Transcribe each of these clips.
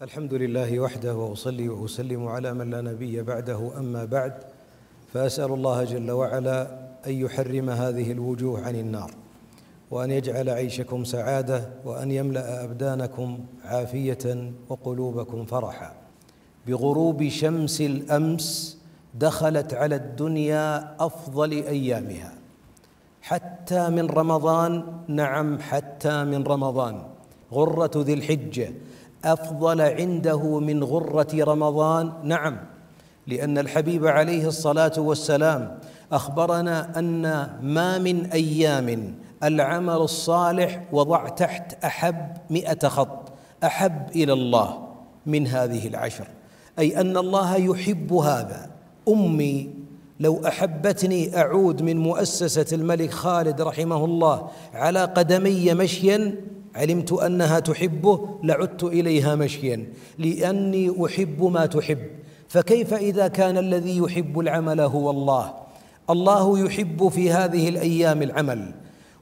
الحمد لله وحده واصلي واسلم على من لا نبي بعده اما بعد فاسال الله جل وعلا ان يحرم هذه الوجوه عن النار وان يجعل عيشكم سعاده وان يملا ابدانكم عافيه وقلوبكم فرحا بغروب شمس الامس دخلت على الدنيا افضل ايامها حتى من رمضان نعم حتى من رمضان غره ذي الحجه افضل عنده من غره رمضان نعم لان الحبيب عليه الصلاه والسلام اخبرنا ان ما من ايام العمل الصالح وضع تحت احب مئة خط احب الى الله من هذه العشر اي ان الله يحب هذا امي لو احبتني اعود من مؤسسه الملك خالد رحمه الله على قدمي مشيا علمت أنها تحبه لعدت إليها مشيا لأني أحب ما تحب فكيف إذا كان الذي يحب العمل هو الله الله يحب في هذه الأيام العمل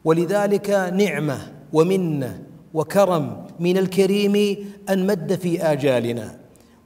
ولذلك نعمة ومنة وكرم من الكريم أن مد في آجالنا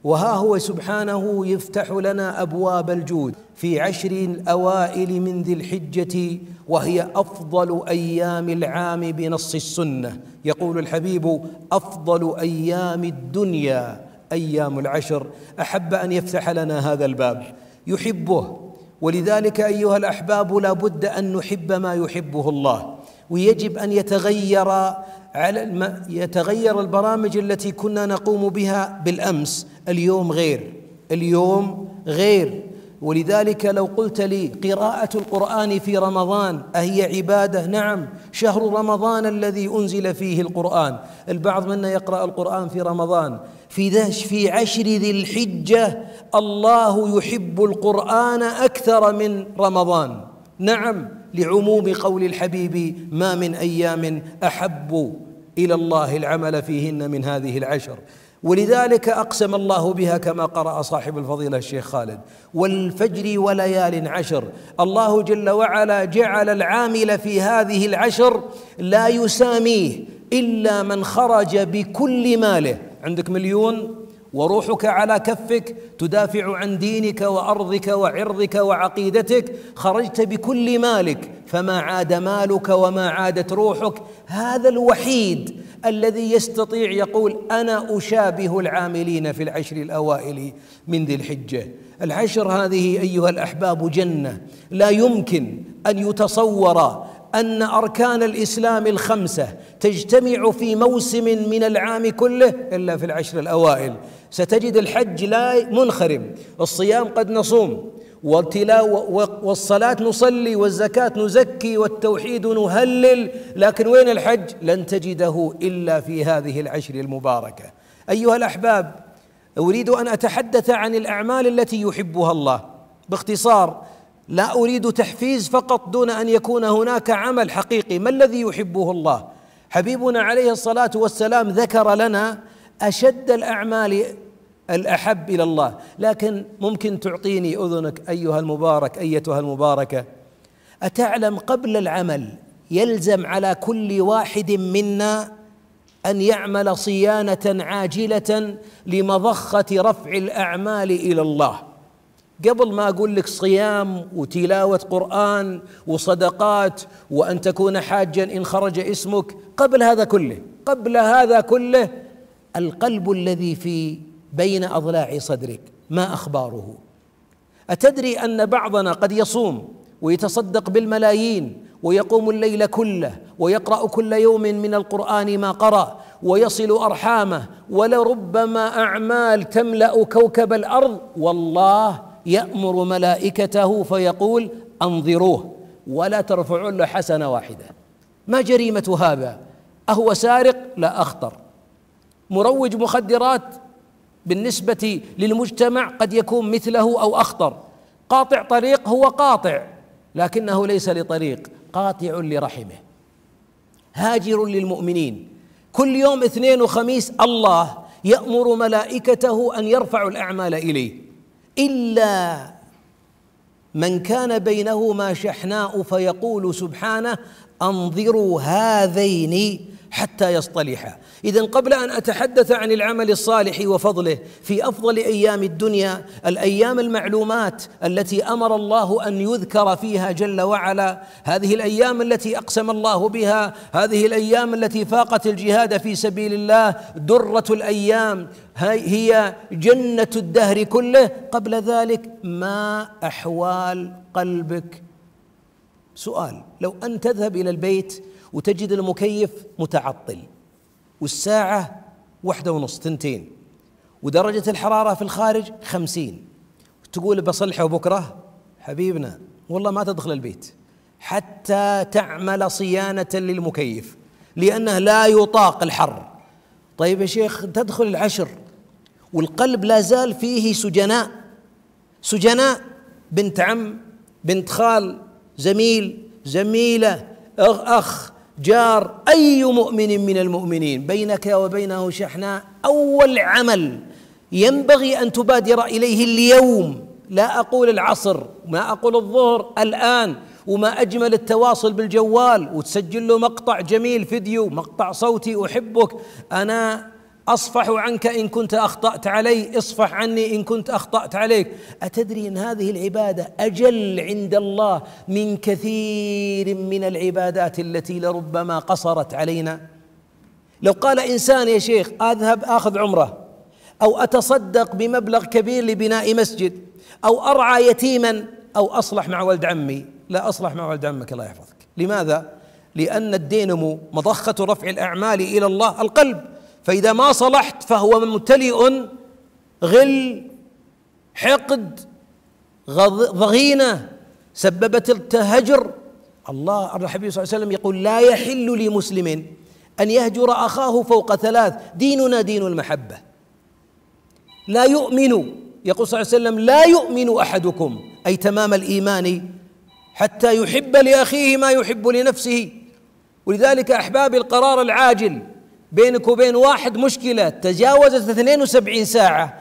وها هو سبحانه يفتح لنا ابواب الجود في عشر الاوائل من ذي الحجه وهي افضل ايام العام بنص السنه يقول الحبيب افضل ايام الدنيا ايام العشر احب ان يفتح لنا هذا الباب يحبه ولذلك ايها الاحباب لا بد ان نحب ما يحبه الله ويجب ان يتغير على الم... يتغير البرامج التي كنا نقوم بها بالامس اليوم غير اليوم غير ولذلك لو قلت لي قراءة القرآن في رمضان أهي عبادة؟ نعم، شهر رمضان الذي أنزل فيه القرآن، البعض منا يقرأ القرآن في رمضان، في دهش في عشر ذي الحجة الله يحب القرآن أكثر من رمضان، نعم لعموم قول الحبيب ما من ايام احب الى الله العمل فيهن من هذه العشر ولذلك اقسم الله بها كما قرا صاحب الفضيله الشيخ خالد والفجر وليال عشر الله جل وعلا جعل العامل في هذه العشر لا يساميه الا من خرج بكل ماله عندك مليون وروحك على كفك تدافع عن دينك وارضك وعرضك وعقيدتك خرجت بكل مالك فما عاد مالك وما عادت روحك هذا الوحيد الذي يستطيع يقول انا اشابه العاملين في العشر الاوائل من ذي الحجه العشر هذه ايها الاحباب جنه لا يمكن ان يتصور ان اركان الاسلام الخمسه تجتمع في موسم من العام كله الا في العشر الاوائل ستجد الحج لا منخرم الصيام قد نصوم والتلاوة والصلاة نصلي والزكاة نزكي والتوحيد نهلل لكن وين الحج لن تجده إلا في هذه العشر المباركة أيها الأحباب أريد أن أتحدث عن الأعمال التي يحبها الله باختصار لا اريد تحفيز فقط دون ان يكون هناك عمل حقيقي ما الذي يحبه الله حبيبنا عليه الصلاه والسلام ذكر لنا اشد الاعمال الاحب الى الله لكن ممكن تعطيني اذنك ايها المبارك ايتها المباركه اتعلم قبل العمل يلزم على كل واحد منا ان يعمل صيانه عاجله لمضخه رفع الاعمال الى الله قبل ما اقول لك صيام وتلاوه قران وصدقات وان تكون حاجا ان خرج اسمك قبل هذا كله قبل هذا كله القلب الذي في بين اضلاع صدرك ما اخباره اتدري ان بعضنا قد يصوم ويتصدق بالملايين ويقوم الليل كله ويقرا كل يوم من القران ما قرا ويصل ارحامه ولربما اعمال تملا كوكب الارض والله يأمر ملائكته فيقول أنظروه ولا ترفعوا له حسنة واحدة ما جريمة هذا أهو سارق لا أخطر مروج مخدرات بالنسبة للمجتمع قد يكون مثله أو أخطر قاطع طريق هو قاطع لكنه ليس لطريق قاطع لرحمه هاجر للمؤمنين كل يوم اثنين وخميس الله يأمر ملائكته أن يرفعوا الأعمال إليه إلا من كان بينهما شحناء فيقول سبحانه أنظروا هذين حتى يصطلحا اذا قبل ان اتحدث عن العمل الصالح وفضله في افضل ايام الدنيا الايام المعلومات التي امر الله ان يذكر فيها جل وعلا هذه الايام التي اقسم الله بها هذه الايام التي فاقت الجهاد في سبيل الله دره الايام هي جنه الدهر كله قبل ذلك ما احوال قلبك سؤال لو ان تذهب الى البيت وتجد المكيف متعطل والساعة واحدة ونص تنتين ودرجة الحرارة في الخارج خمسين تقول بصلحه بكرة حبيبنا والله ما تدخل البيت حتى تعمل صيانة للمكيف لأنه لا يطاق الحر طيب يا شيخ تدخل العشر والقلب لا زال فيه سجناء سجناء بنت عم بنت خال زميل زميلة أخ أخ جار اي مؤمن من المؤمنين بينك وبينه شحناء اول عمل ينبغي ان تبادر اليه اليوم لا اقول العصر ما اقول الظهر الان وما اجمل التواصل بالجوال وتسجل له مقطع جميل فيديو مقطع صوتي احبك انا اصفح عنك ان كنت اخطات علي اصفح عني ان كنت اخطات عليك اتدري ان هذه العباده اجل عند الله من كثير من العبادات التي لربما قصرت علينا لو قال انسان يا شيخ اذهب اخذ عمره او اتصدق بمبلغ كبير لبناء مسجد او ارعى يتيما او اصلح مع ولد عمي لا اصلح مع ولد عمك الله يحفظك لماذا لان الدينمو مضخه رفع الاعمال الى الله القلب فإذا ما صلحت فهو ممتلئ غل حقد ضغينة سببت التهجر الله الحبيب صلى الله عليه وسلم يقول لا يحل لمسلم أن يهجر أخاه فوق ثلاث ديننا دين المحبة لا يؤمن يقول صلى الله عليه وسلم لا يؤمن أحدكم أي تمام الإيمان حتى يحب لأخيه ما يحب لنفسه ولذلك أحبابي القرار العاجل بينك وبين واحد مشكلة تجاوزت 72 ساعة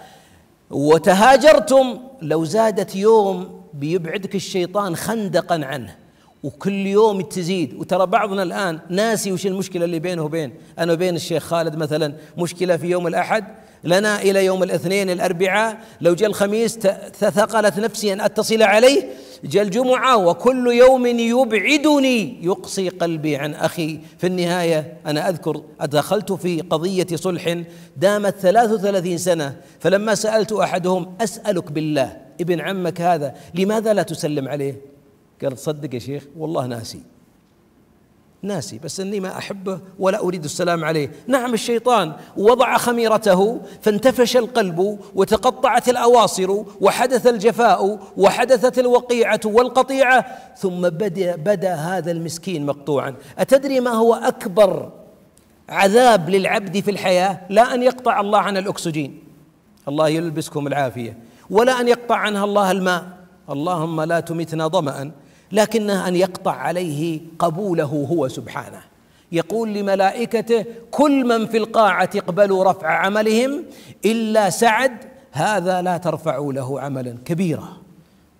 وتهاجرتم لو زادت يوم بيبعدك الشيطان خندقا عنه وكل يوم تزيد وترى بعضنا الآن ناسي وش المشكلة اللي بينه وبين أنا وبين الشيخ خالد مثلا مشكلة في يوم الأحد لنا إلى يوم الاثنين الأربعاء لو جاء الخميس ثقلت نفسي أن أتصل عليه جاء الجمعة وكل يوم يبعدني يقصي قلبي عن أخي في النهاية أنا أذكر أدخلت في قضية صلح دامت 33 سنة فلما سألت أحدهم أسألك بالله ابن عمك هذا لماذا لا تسلم عليه قال تصدق يا شيخ والله ناسي ناسي بس اني ما احبه ولا اريد السلام عليه نعم الشيطان وضع خميرته فانتفش القلب وتقطعت الاواصر وحدث الجفاء وحدثت الوقيعه والقطيعه ثم بدا بدا هذا المسكين مقطوعا اتدري ما هو اكبر عذاب للعبد في الحياه لا ان يقطع الله عن الاكسجين الله يلبسكم العافيه ولا ان يقطع عنها الله الماء اللهم لا تمتنا ظمأ لكنه ان يقطع عليه قبوله هو سبحانه يقول لملائكته كل من في القاعه اقبلوا رفع عملهم الا سعد هذا لا ترفعوا له عملا كبيرا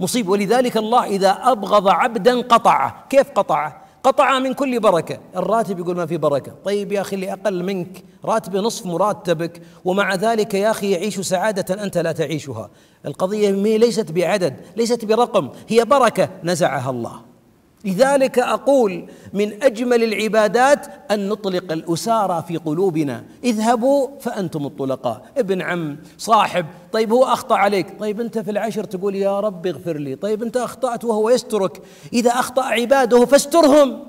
مصيب ولذلك الله اذا ابغض عبدا قطعه كيف قطعه قطع من كل بركة الراتب يقول ما في بركة طيب يا أخي اللي أقل منك راتبه نصف مرتبك ومع ذلك يا أخي يعيش سعادة أنت لا تعيشها القضية ليست بعدد ليست برقم هي بركة نزعها الله لذلك اقول من اجمل العبادات ان نطلق الاسارى في قلوبنا اذهبوا فانتم الطلقاء ابن عم صاحب طيب هو اخطا عليك طيب انت في العشر تقول يا رب اغفر لي طيب انت اخطات وهو يسترك اذا اخطا عباده فاسترهم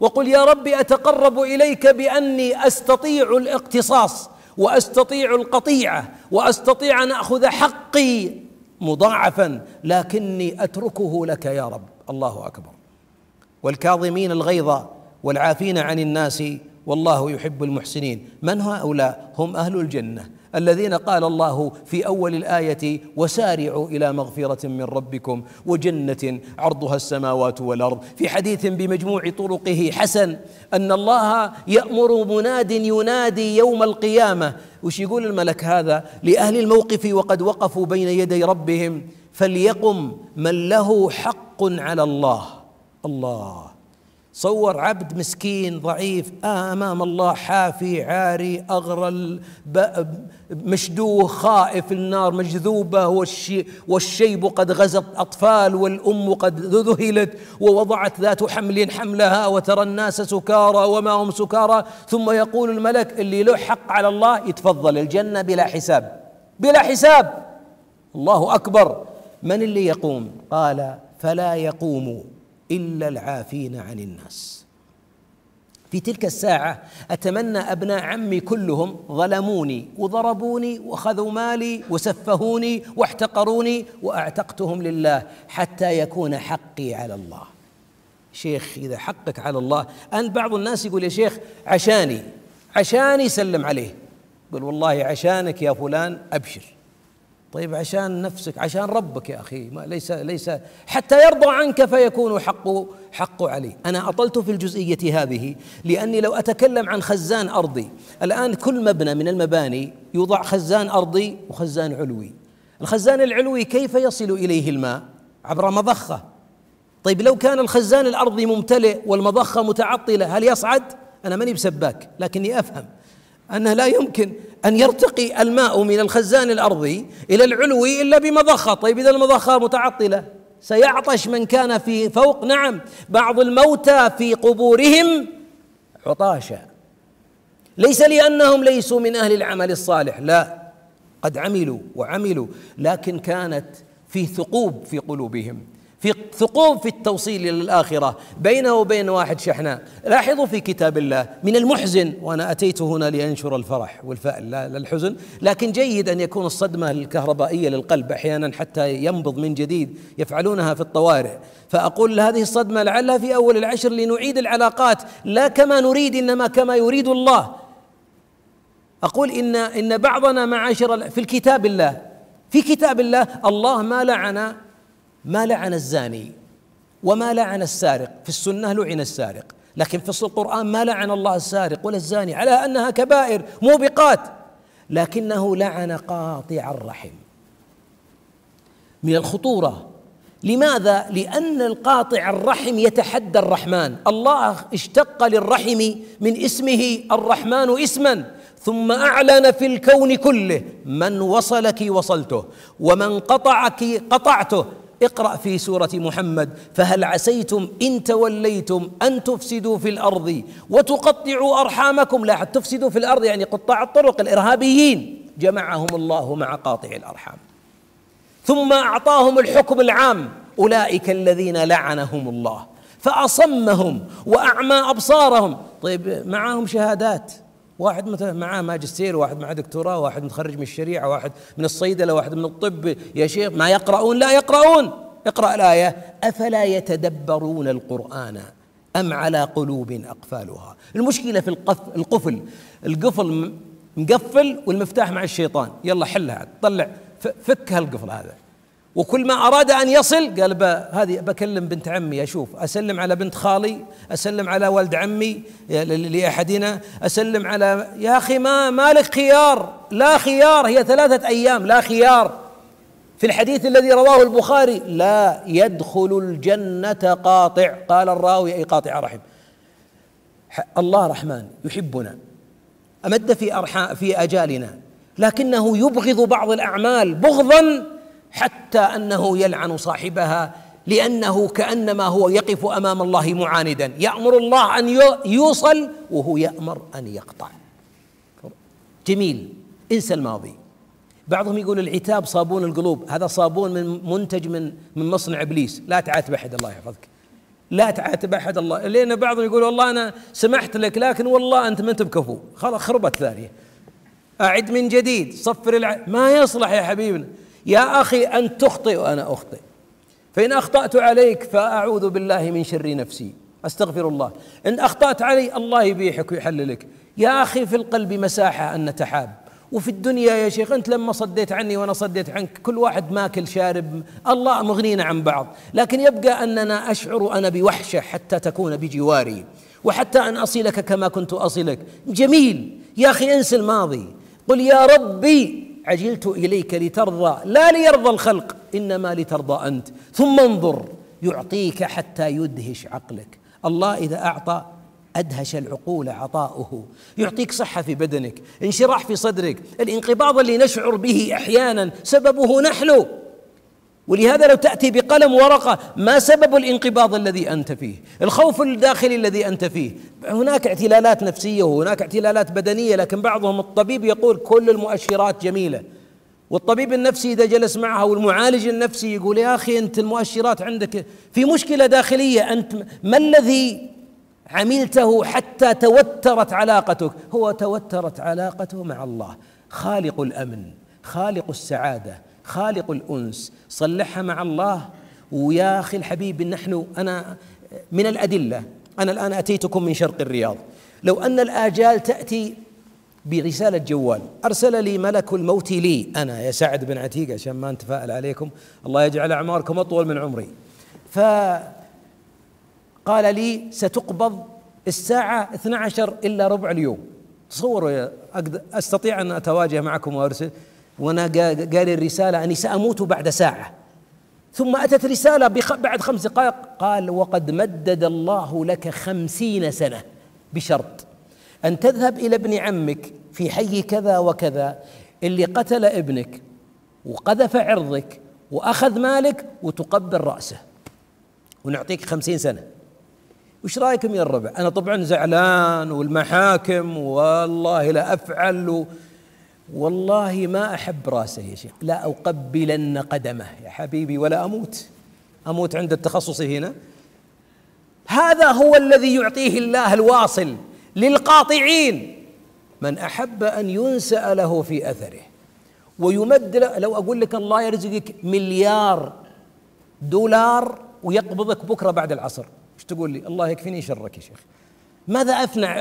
وقل يا ربي اتقرب اليك باني استطيع الاقتصاص واستطيع القطيعه واستطيع ان اخذ حقي مضاعفا لكني اتركه لك يا رب الله اكبر والكاظمين الغيظ والعافين عن الناس والله يحب المحسنين من هؤلاء هم اهل الجنه الذين قال الله في اول الايه وسارعوا الى مغفره من ربكم وجنه عرضها السماوات والارض في حديث بمجموع طرقه حسن ان الله يامر مناد ينادي يوم القيامه وش يقول الملك هذا لاهل الموقف وقد وقفوا بين يدي ربهم فليقم من له حق على الله الله صور عبد مسكين ضعيف آه أمام الله حافي عاري أغرل مشدوه خائف النار مجذوبة والشي والشيب قد غزى الأطفال والأم قد ذهلت ووضعت ذات حمل حملها وترى الناس سكارى وما هم سكارى ثم يقول الملك اللي له حق على الله يتفضل الجنة بلا حساب بلا حساب الله أكبر من اللي يقوم قال فلا يقوموا إلا العافين عن الناس في تلك الساعة أتمنى أبناء عمي كلهم ظلموني وضربوني وأخذوا مالي وسفهوني واحتقروني وأعتقتهم لله حتى يكون حقي على الله شيخ إذا حقك على الله أن بعض الناس يقول يا شيخ عشاني عشاني سلم عليه يقول والله عشانك يا فلان أبشر طيب عشان نفسك عشان ربك يا اخي ما ليس ليس حتى يرضى عنك فيكون حقه حقه عليه انا اطلت في الجزئيه هذه لاني لو اتكلم عن خزان ارضي الان كل مبنى من المباني يوضع خزان ارضي وخزان علوي الخزان العلوي كيف يصل اليه الماء عبر مضخه طيب لو كان الخزان الارضي ممتلئ والمضخه متعطله هل يصعد انا ماني بسباك لكني افهم أنه لا يمكن أن يرتقي الماء من الخزان الأرضي إلى العلو إلا بمضخة طيب إذا المضخة متعطلة سيعطش من كان في فوق نعم بعض الموتى في قبورهم عطاشا ليس لأنهم ليسوا من أهل العمل الصالح لا قد عملوا وعملوا لكن كانت في ثقوب في قلوبهم في ثقوب في التوصيل إلى الآخرة بينه وبين واحد شحناء لاحظوا في كتاب الله من المحزن وأنا أتيت هنا لأنشر الفرح والفأل لا الحزن لكن جيد أن يكون الصدمة الكهربائية للقلب أحيانا حتى ينبض من جديد يفعلونها في الطوارئ فأقول هذه الصدمة لعلها في أول العشر لنعيد العلاقات لا كما نريد إنما كما يريد الله أقول إن إن بعضنا معاشر في الكتاب الله في كتاب الله الله ما لعن ما لعن الزاني وما لعن السارق في السنة لعن السارق لكن في القرآن ما لعن الله السارق ولا الزاني على أنها كبائر موبقات لكنه لعن قاطع الرحم من الخطورة لماذا؟ لأن القاطع الرحم يتحدى الرحمن الله اشتق للرحم من اسمه الرحمن اسما ثم أعلن في الكون كله من وصلك وصلته ومن قطعك قطعته اقرأ في سورة محمد فهل عسيتم إن توليتم أن تفسدوا في الأرض وتقطعوا أرحامكم لا تفسدوا في الأرض يعني قطاع الطرق الإرهابيين جمعهم الله مع قاطع الأرحام ثم أعطاهم الحكم العام أولئك الذين لعنهم الله فأصمهم وأعمى أبصارهم طيب معهم شهادات واحد مثلا معاه ماجستير واحد معاه دكتوراه واحد متخرج من الشريعه واحد من الصيدله واحد من الطب يا شيخ ما يقرؤون لا يقرؤون اقرا الايه افلا يتدبرون القران ام على قلوب اقفالها المشكله في القفل القفل مقفل والمفتاح مع الشيطان يلا حلها طلع فك هالقفل هذا وكل ما أراد أن يصل قال هذه بكلم بنت عمي أشوف أسلم على بنت خالي أسلم على ولد عمي لأحدنا أسلم على يا أخي ما مالك خيار لا خيار هي ثلاثة أيام لا خيار في الحديث الذي رواه البخاري لا يدخل الجنة قاطع قال الراوي أي قاطع رحم الله رحمن يحبنا أمد في أرحام في أجالنا لكنه يبغض بعض الأعمال بغضا حتى انه يلعن صاحبها لانه كانما هو يقف امام الله معاندا يامر الله ان يوصل وهو يامر ان يقطع جميل انسى الماضي بعضهم يقول العتاب صابون القلوب هذا صابون من منتج من من مصنع ابليس لا تعاتب احد الله يحفظك لا تعاتب احد الله لان بعضهم يقول والله انا سمحت لك لكن والله انت ما انت بكفو خلاص خربت ثانيه اعد من جديد صفر الع... ما يصلح يا حبيبنا يا أخي أن تخطئ وأنا أخطئ فإن أخطأت عليك فأعوذ بالله من شر نفسي أستغفر الله إن أخطأت علي الله يبيحك ويحللك يا أخي في القلب مساحة أن نتحاب وفي الدنيا يا شيخ أنت لما صديت عني وأنا صديت عنك كل واحد ماكل شارب الله مغنينا عن بعض لكن يبقى أننا أشعر أنا بوحشة حتى تكون بجواري وحتى أن أصلك كما كنت أصلك جميل يا أخي انسى الماضي قل يا ربي عجلت اليك لترضى لا ليرضى الخلق انما لترضى انت ثم انظر يعطيك حتى يدهش عقلك الله اذا اعطى ادهش العقول عطاؤه يعطيك صحه في بدنك انشراح في صدرك الانقباض اللي نشعر به احيانا سببه نحن ولهذا لو تاتي بقلم ورقه ما سبب الانقباض الذي انت فيه؟ الخوف الداخلي الذي انت فيه، هناك اعتلالات نفسيه وهناك اعتلالات بدنيه لكن بعضهم الطبيب يقول كل المؤشرات جميله والطبيب النفسي اذا جلس معها والمعالج النفسي يقول يا اخي انت المؤشرات عندك في مشكله داخليه انت ما الذي عملته حتى توترت علاقتك؟ هو توترت علاقته مع الله خالق الامن، خالق السعاده، خالق الأنس صلحها مع الله ويا أخي الحبيب نحن أنا من الأدلة أنا الآن أتيتكم من شرق الرياض لو أن الآجال تأتي برسالة جوال أرسل لي ملك الموت لي أنا يا سعد بن عتيق عشان ما نتفائل عليكم الله يجعل أعماركم أطول من عمري فقال لي ستقبض الساعة 12 إلا ربع اليوم تصوروا أستطيع أن أتواجه معكم وأرسل وانا قاري الرساله اني ساموت بعد ساعه ثم اتت رساله بعد خمس دقائق قال وقد مدد الله لك خمسين سنه بشرط ان تذهب الى ابن عمك في حي كذا وكذا اللي قتل ابنك وقذف عرضك واخذ مالك وتقبل راسه ونعطيك خمسين سنه وش رايكم يا الربع انا طبعا زعلان والمحاكم والله لا افعل و... والله ما أحب راسه يا شيخ لا أقبلن قدمه يا حبيبي ولا أموت أموت عند التخصص هنا هذا هو الذي يعطيه الله الواصل للقاطعين من أحب أن ينسأ له في أثره ويمد لو أقول لك الله يرزقك مليار دولار ويقبضك بكرة بعد العصر ايش تقول لي الله يكفيني شرك يا شيخ ماذا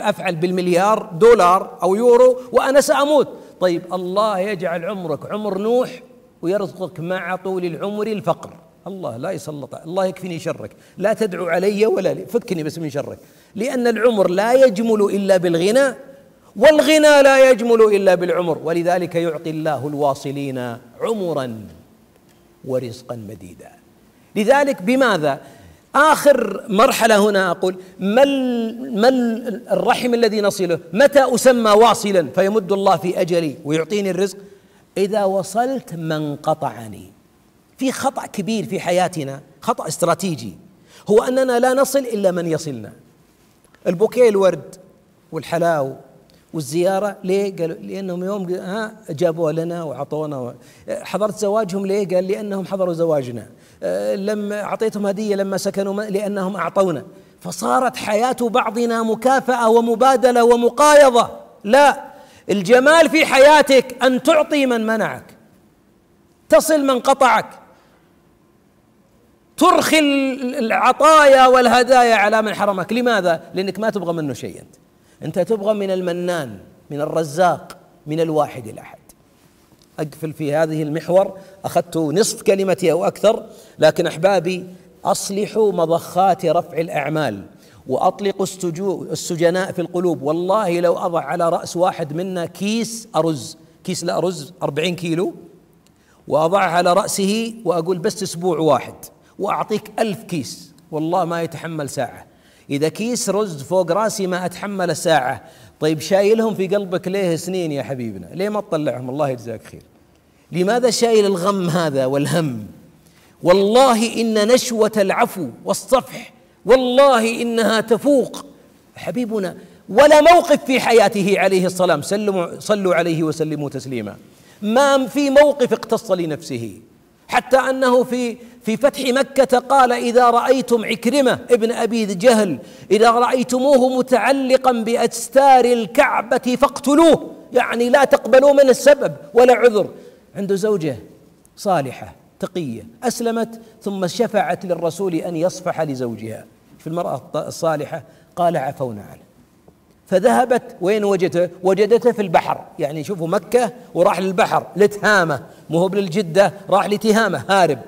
أفعل بالمليار دولار أو يورو وأنا سأموت طيب الله يجعل عمرك عمر نوح ويرزقك مع طول العمر الفقر الله لا يسلط الله يكفيني شرك لا تدعو علي ولا لي فكني بس من شرك لأن العمر لا يجمل إلا بالغنى والغنى لا يجمل إلا بالعمر ولذلك يعطي الله الواصلين عمرا ورزقا مديدا لذلك بماذا آخر مرحلة هنا أقول ما ما الرحم الذي نصله متى أسمى واصلا فيمد الله في أجلي ويعطيني الرزق إذا وصلت من قطعني في خطأ كبير في حياتنا خطأ استراتيجي هو أننا لا نصل إلا من يصلنا البوكيه الورد والحلاو والزياره ليه؟ قالوا لانهم يوم ها جابوها لنا وعطونا حضرت زواجهم ليه؟ قال لانهم حضروا زواجنا آه، لما اعطيتهم هديه لما سكنوا لانهم اعطونا فصارت حياه بعضنا مكافاه ومبادله ومقايضه لا الجمال في حياتك ان تعطي من منعك تصل من قطعك ترخي العطايا والهدايا على من حرمك لماذا لانك ما تبغى منه شيء انت انت تبغى من المنان من الرزاق من الواحد الاحد اقفل في هذه المحور اخذت نصف كلمتي او اكثر لكن احبابي اصلحوا مضخات رفع الاعمال واطلقوا السجناء في القلوب والله لو اضع على راس واحد منا كيس ارز كيس الأرز أربعين 40 كيلو واضعها على راسه واقول بس اسبوع واحد واعطيك ألف كيس والله ما يتحمل ساعه إذا كيس رز فوق راسي ما أتحمل ساعة طيب شايلهم في قلبك ليه سنين يا حبيبنا ليه ما تطلعهم الله يجزاك خير لماذا شايل الغم هذا والهم والله إن نشوة العفو والصفح والله إنها تفوق حبيبنا ولا موقف في حياته عليه السلام سلموا صلوا عليه وسلموا تسليما ما في موقف اقتص لنفسه حتى انه في في فتح مكة قال إذا رأيتم عكرمة ابن أبي جهل إذا رأيتموه متعلقا بأستار الكعبة فاقتلوه يعني لا تقبلوا منه السبب ولا عذر عنده زوجة صالحة تقية أسلمت ثم شفعت للرسول أن يصفح لزوجها في المرأة الصالحة قال عفونا عنه فذهبت وين وجدته؟ وجدته في البحر، يعني شوفوا مكة وراح للبحر لتهامة، مو هو للجدة راح لتهامة هارب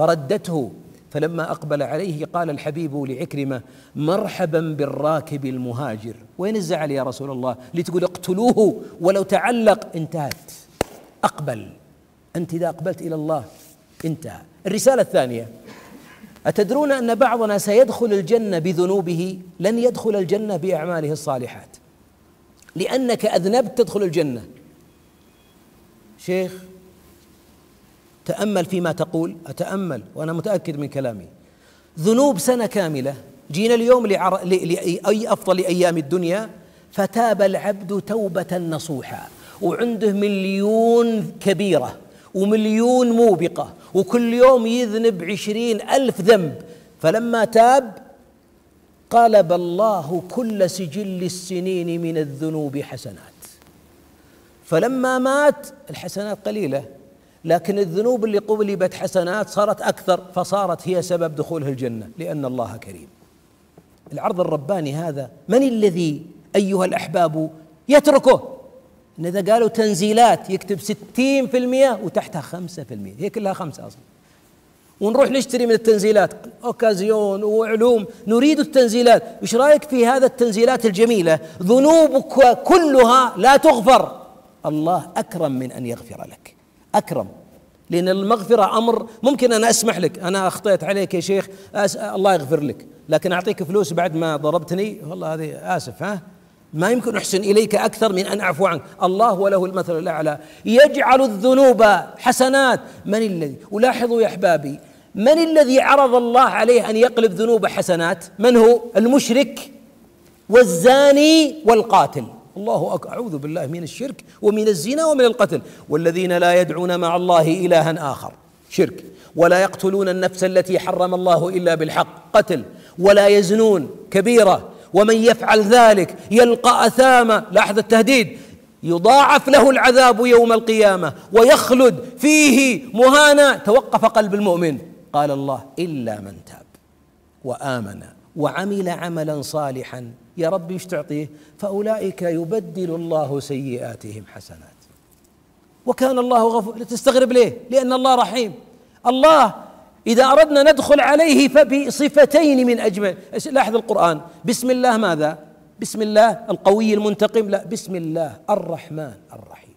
فردته فلما أقبل عليه قال الحبيب لعكرمة مرحبا بالراكب المهاجر وين الزعل يا رسول الله لتقول اقتلوه ولو تعلق انتهت أقبل أنت إذا أقبلت إلى الله انتهى الرسالة الثانية أتدرون أن بعضنا سيدخل الجنة بذنوبه لن يدخل الجنة بأعماله الصالحات لأنك أذنبت تدخل الجنة شيخ تأمل فيما تقول أتأمل وأنا متأكد من كلامي ذنوب سنة كاملة جينا اليوم لعر... لأي أفضل أيام الدنيا فتاب العبد توبة نصوحا وعنده مليون كبيرة ومليون موبقة وكل يوم يذنب عشرين ألف ذنب فلما تاب قلب الله كل سجل السنين من الذنوب حسنات فلما مات الحسنات قليله لكن الذنوب اللي قبلت حسنات صارت اكثر فصارت هي سبب دخوله الجنه لان الله كريم. العرض الرباني هذا من الذي ايها الاحباب يتركه؟ إن إذا قالوا تنزيلات يكتب 60% وتحتها 5% هي كلها خمسة أصلا ونروح نشتري من التنزيلات أوكازيون وعلوم نريد التنزيلات وش رأيك في هذا التنزيلات الجميلة ذنوبك كلها لا تغفر الله أكرم من أن يغفر لك اكرم لان المغفره امر ممكن انا اسمح لك انا اخطيت عليك يا شيخ أس... الله يغفر لك لكن اعطيك فلوس بعد ما ضربتني والله هذه اسف ها ما يمكن احسن اليك اكثر من ان اعفو عنك الله وله المثل الاعلى يجعل الذنوب حسنات من الذي ولاحظوا يا احبابي من الذي عرض الله عليه ان يقلب ذنوب حسنات من هو المشرك والزاني والقاتل الله أعوذ بالله من الشرك ومن الزنا ومن القتل والذين لا يدعون مع الله إلها آخر شرك ولا يقتلون النفس التي حرم الله إلا بالحق قتل ولا يزنون كبيرة ومن يفعل ذلك يلقى أثاما لاحظ التهديد يضاعف له العذاب يوم القيامة ويخلد فيه مهانا توقف قلب المؤمن قال الله إلا من تاب وآمن وعمل عملا صالحا يا ربي ايش تعطيه فأولئك يبدل الله سيئاتهم حسنات وكان الله غفور تستغرب ليه لأن الله رحيم الله إذا أردنا ندخل عليه فبصفتين من أجمل لاحظ القرآن بسم الله ماذا بسم الله القوي المنتقم لا بسم الله الرحمن الرحيم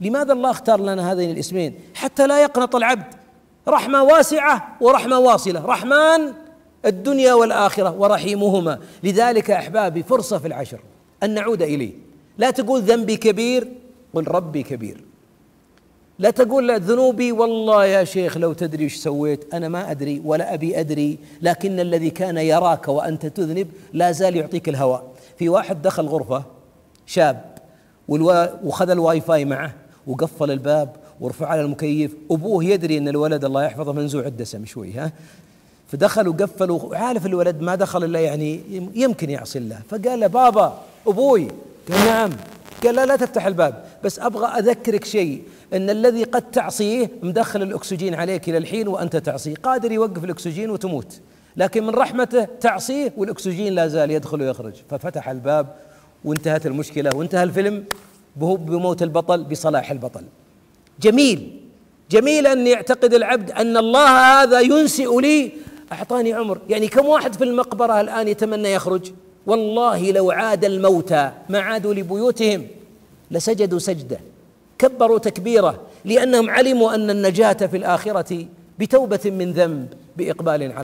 لماذا الله اختار لنا هذين الاسمين حتى لا يقنط العبد رحمة واسعة ورحمة واصلة رحمن الدنيا والاخره ورحيمهما لذلك احبابي فرصه في العشر ان نعود اليه لا تقول ذنبي كبير قل ربي كبير لا تقول ذنوبي والله يا شيخ لو تدري ايش سويت انا ما ادري ولا ابي ادري لكن الذي كان يراك وانت تذنب لا زال يعطيك الهواء في واحد دخل غرفه شاب وخذ الواي فاي معه وقفل الباب ورفع على المكيف ابوه يدري ان الولد الله يحفظه منزوع الدسم شوي ها فدخلوا قفلوا عارف الولد ما دخل الا يعني يمكن يعصي الله فقال له بابا ابوي قال نعم قال لا لا تفتح الباب بس ابغى اذكرك شيء ان الذي قد تعصيه مدخل الاكسجين عليك الى الحين وانت تعصيه قادر يوقف الاكسجين وتموت لكن من رحمته تعصيه والاكسجين لا زال يدخل ويخرج ففتح الباب وانتهت المشكله وانتهى الفيلم بموت البطل بصلاح البطل جميل جميل ان يعتقد العبد ان الله هذا ينسئ لي أعطاني عمر يعني كم واحد في المقبرة الآن يتمنى يخرج والله لو عاد الموتى ما عادوا لبيوتهم لسجدوا سجدة كبروا تكبيرة لأنهم علموا أن النجاة في الآخرة بتوبة من ذنب بإقبال على